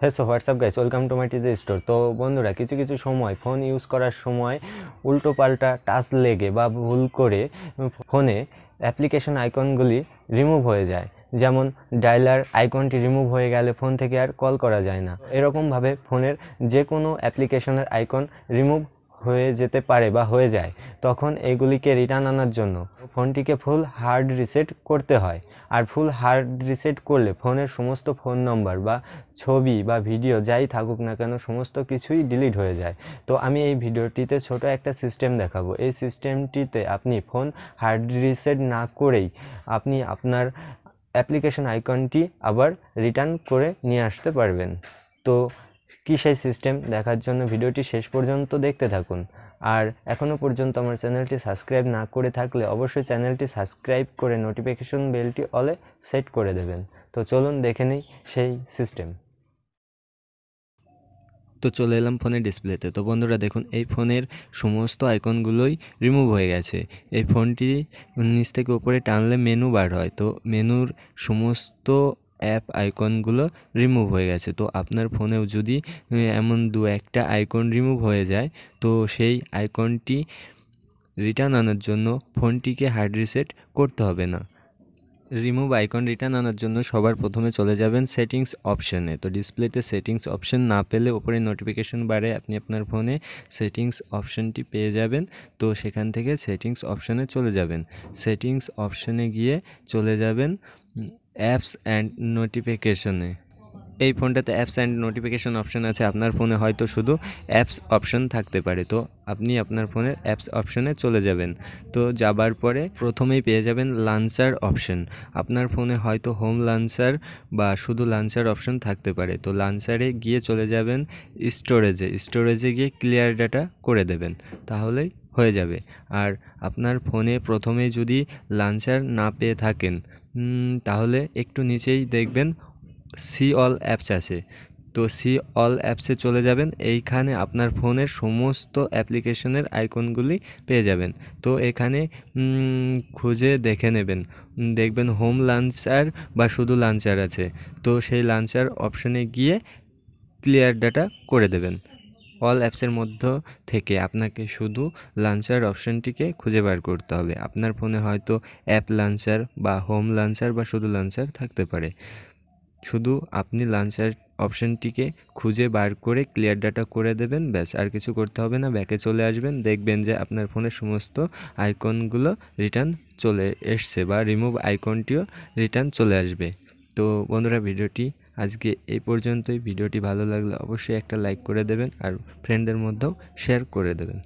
হ্যাঁ so what's up guys welcome to my TJ store তো বন্ধুরা কিছু কিছু সময় ফোন ইউজ করার সময় উল্টো পাল্টা টাচ লেগে বা ভুল করে ফোনে অ্যাপ্লিকেশন আইকনগুলি রিমুভ হয়ে যায় যেমন ডায়লার আইকনটি রিমুভ হয়ে গেলে ফোন থেকে আর কল করা যায় না এরকমভাবে ফোনের যে কোনো অ্যাপ্লিকেশনের আইকন রিমুভ হয়ে যেতে পারে বা হয়ে যায় তখন এগুলিকে রিটার্ন আনার জন্য ফোনটিকে ফুল হার্ড রিসেট করতে হয় আর ফুল হার্ড রিসেট করলে ফোনের সমস্ত ফোন নম্বর বা ছবি বা ভিডিও যাই থাকুক না কেন সমস্ত কিছুই ডিলিট হয়ে যায় তো আমি এই ভিডিওটিতে ছোট একটা সিস্টেম দেখাবো এই সিস্টেমটিতে আপনি ফোন হার্ড রিসেট না করেই আপনি আপনার অ্যাপ্লিকেশন আইকনটি আবার রিটার্ন করে নিয়ে আসতে পারবেন তো কী সেই সিস্টেম দেখার জন্য ভিডিওটি শেষ পর্যন্ত দেখতে থাকুন আর এখনও পর্যন্ত আমার চ্যানেলটি সাবস্ক্রাইব না করে থাকলে অবশ্যই চ্যানেলটি সাবস্ক্রাইব করে নোটিফিকেশন বেলটি অলে সেট করে দেবেন তো চলুন দেখে নিই সেই সিস্টেম তো চলে এলাম ফোনের ডিসপ্লেতে তো বন্ধুরা দেখুন এই ফোনের সমস্ত আইকনগুলোই রিমুভ হয়ে গেছে এই ফোনটি নিচ থেকে উপরে টানলে মেনু বার হয় তো মেনুর সমস্ত অ্যাপ আইকনগুলো রিমুভ হয়ে গেছে তো আপনার ফোনেও যদি এমন দু একটা আইকন রিমুভ হয়ে যায় তো সেই আইকনটি রিটার্ন আনার জন্য ফোনটিকে হার্ড রিসেট করতে হবে না রিমুভ আইকন রিটার্ন আনার জন্য সবার প্রথমে চলে যাবেন সেটিংস অপশানে তো ডিসপ্লেতে সেটিংস অপশান না পেলে ওপরে নোটিফিকেশন বারে আপনি আপনার ফোনে সেটিংস অপশানটি পেয়ে যাবেন তো সেখান থেকে সেটিংস অপশানে চলে যাবেন সেটিংস অপশানে গিয়ে চলে যাবেন অ্যাপস অ্যান্ড নোটিফিকেশনে এই ফোনটাতে অ্যাপস অ্যান্ড নোটিফিকেশন অপশান আছে আপনার ফোনে হয়তো শুধু অ্যাপস অপশান থাকতে পারে তো আপনি আপনার ফোনের অ্যাপস অপশানে চলে যাবেন তো যাবার পরে প্রথমেই পেয়ে যাবেন লাঞ্চার অপশান আপনার ফোনে হয়তো হোম লাঞ্চার বা শুধু লাঞ্চার অপশান থাকতে পারে তো লাঞ্চারে গিয়ে চলে যাবেন স্টোরেজে স্টোরেজে গিয়ে ক্লিয়ার ডাটা করে দেবেন তাহলেই হয়ে যাবে আর আপনার ফোনে প্রথমে যদি লাঞ্চার না পেয়ে থাকেন তাহলে একটু নিচেই দেখবেন সি অল অ্যাপস আছে তো সি অল অ্যাপসে চলে যাবেন এইখানে আপনার ফোনের সমস্ত অ্যাপ্লিকেশনের আইকনগুলি পেয়ে যাবেন তো এখানে খুঁজে দেখে নেবেন দেখবেন হোম লাঞ্চার বা শুধু লাঞ্চার আছে তো সেই লাঞ্চার অপশনে গিয়ে ক্লিয়ার ডাটা করে দেবেন অল অ্যাপসের মধ্য থেকে আপনাকে শুধু লাঞ্চার অপশনটিকে খুঁজে বার করতে হবে আপনার ফোনে হয়তো অ্যাপ লাঞ্চার বা হোম লাঞ্চার বা শুধু লাঞ্চার থাকতে পারে শুধু আপনি লাঞ্চার অপশনটিকে খুঁজে বার করে ক্লিয়ার ডাটা করে দেবেন ব্যাস আর কিছু করতে হবে না ব্যাকে চলে আসবেন দেখবেন যে আপনার ফোনের সমস্ত আইকনগুলো রিটার্ন চলে এসছে বা রিমুভ আইকনটিও রিটার্ন চলে আসবে তো বন্ধুরা ভিডিওটি আজকে এই পর্যন্তই ভিডিওটি ভালো লাগলে অবশ্যই একটা লাইক করে দেবেন আর ফ্রেন্ডের মধ্যেও শেয়ার করে দেবেন